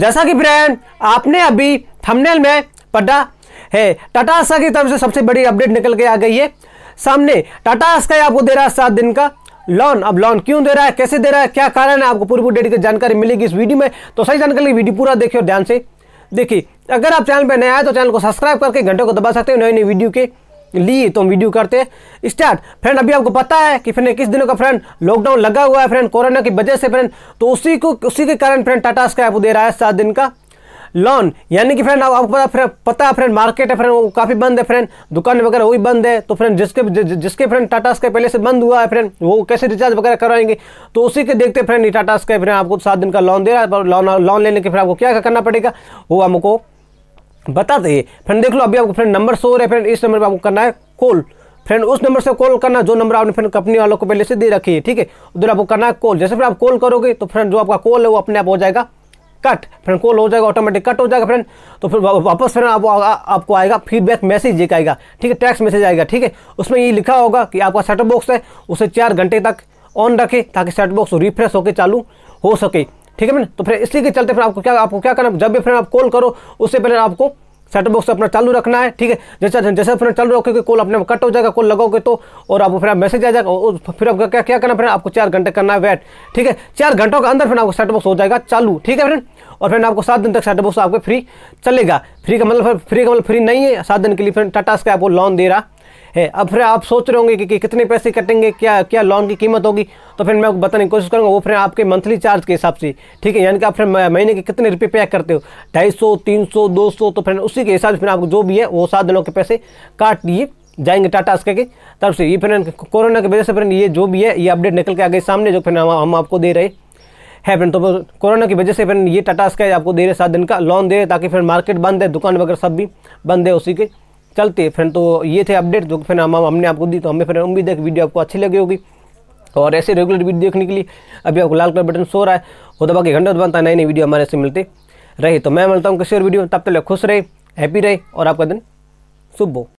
जैसा कि फ्रेंड आपने अभी थंबनेल में पढ़ा है टाटा आस्का की तरफ से सबसे बड़ी अपडेट निकल के आ गई है सामने टाटा आस्का आपको दे रहा है सात दिन का लोन अब लोन क्यों दे रहा है कैसे दे रहा है क्या कारण है आपको पूरी पूरी डेट की जानकारी मिलेगी इस वीडियो में तो सही जानकारी वीडियो पूरा देखिए और ध्यान से देखिए अगर आप चैनल पर नया आए तो चैनल को सब्सक्राइब करके घंटों को दबा सकते हो नई नई वीडियो के ली तो हम वीडियो करते स्टार्ट फ्रेंड अभी आपको पता है कि फ्रेंड किस दिनों का फ्रेंड लॉकडाउन लगा हुआ है फ्रेंड कोरोना की वजह से फ्रेंड तो उसी को उसी के कारण फ्रेंड टाटा स्काई आपको दे रहा है सात दिन का लोन यानी कि फ्रेंड आपको पता पता है फ्रेंड मार्केट है फ्रेंड वो काफ़ी बंद है फ्रेंड दुकान वगैरह वही बंद है तो फ्रेंड जिसके जिसके फ्रेंड टाटा स्काई पहले से बंद हुआ है फ्रेंड वो कैसे रिचार्ज वगैरह करवाएंगे तो उसी के देखते फ्रेंड टाटा स्काई फ्रेंड आपको सात दिन का लोन दे रहा है लोन लेने के फिर आपको क्या करना पड़ेगा वो हमको बता दिए फ्रेंड देख लो अभी आपको फ्रेंड नंबर सो हो फ्रेंड इस नंबर पर आपको करना है कॉल फ्रेंड उस नंबर से कॉल करना जो नंबर आपने फ्रेंड कंपनी वालों को पहले से दे रखी है ठीक है उधर आपको करना है कॉल जैसे फिर आप कॉल करोगे तो फ्रेंड जो आपका कॉल है वो अपने आप हो जाएगा कट फ्रेंड कॉल हो जाएगा ऑटोमेटिक कट हो जाएगा फ्रेंड तो फिर वापस फ्रेंड आप, आपको आएगा फीडबैक मैसेज एक आएगा ठीक है टेक्स्ट मैसेज आएगा ठीक है उसमें ये लिखा होगा कि आपका सेट बॉक्स है उसे चार घंटे तक ऑन रखें ताकि सेट बॉक्स रिफ्रेश होकर चालू हो सके ठीक है मैंने तो फिर इसी के चलते फिर आपको क्या आपको क्या करना जब भी फ्रेंड आप कॉल करो उससे पहले आपको सेट बॉक्स अपना चालू रखना है ठीक है जैसा जैसे फिर चालू रखोगे कॉल अपने कट हो जाएगा कॉल लगाओगे तो और आपको फिर आप मैसेज आ जाएगा और फिर आपका क्या क्या करना फिर आपको चार घंटे करना है वेट ठीक है चार घंटों के अंदर फिर आपको सेट बॉक्स हो जाएगा चालू ठीक है फिर और फिर आपको सात दिन तक सेट बॉक्स आपको फ्री चलेगा फ्री का मतलब फ्री का मतलब फ्री नहीं है सात दिन के लिए फिर टाटा स्का आपको लोन दे रहा है अब फिर आप सोच रहे होंगे कि, कि कितने पैसे कटेंगे क्या क्या लोन की कीमत होगी तो फिर मैं आपको बताने की कोशिश करूँगा वो फिर आपके मंथली चार्ज के हिसाब से ठीक है यानी कि आप फिर महीने के कितने रुपये पे करते हो ढाई सौ तीन सौ दो सौ तो फिर उसी के हिसाब से फिर आपको जो भी है वो सात दिनों के पैसे काट दिए जाएंगे टाटा स्के के तरफ से ये फिर कोरोना की वजह से फिर ये जो भी है ये अपडेट निकल के आगे सामने जो फिर हम, हम आपको दे रहे है फ्रेंड तो कोरोना की वजह से फिर ये टाटा स्के आपको दे रहे सात दिन का लोन दे रहे ताकि फिर मार्केट बंद है दुकान वगैरह सब भी बंद है उसी के चलते फिर फ्रेंड तो ये थे अपडेट जो तो फिर हम हमने आपको दी तो हमें फिर उम्मीद है कि वीडियो आपको अच्छी लगी होगी और ऐसे रेगुलर वीडियो देखने के लिए अभी आपको लाल कलर बटन सो रहा है वो तो बाकी घंटा बनता है नई नई वीडियो हमारे से मिलते रहे तो मैं मिलता हूँ किसी और वीडियो में तब तक खुश रहे हैप्पी रहे और आपका दिन शुभ हो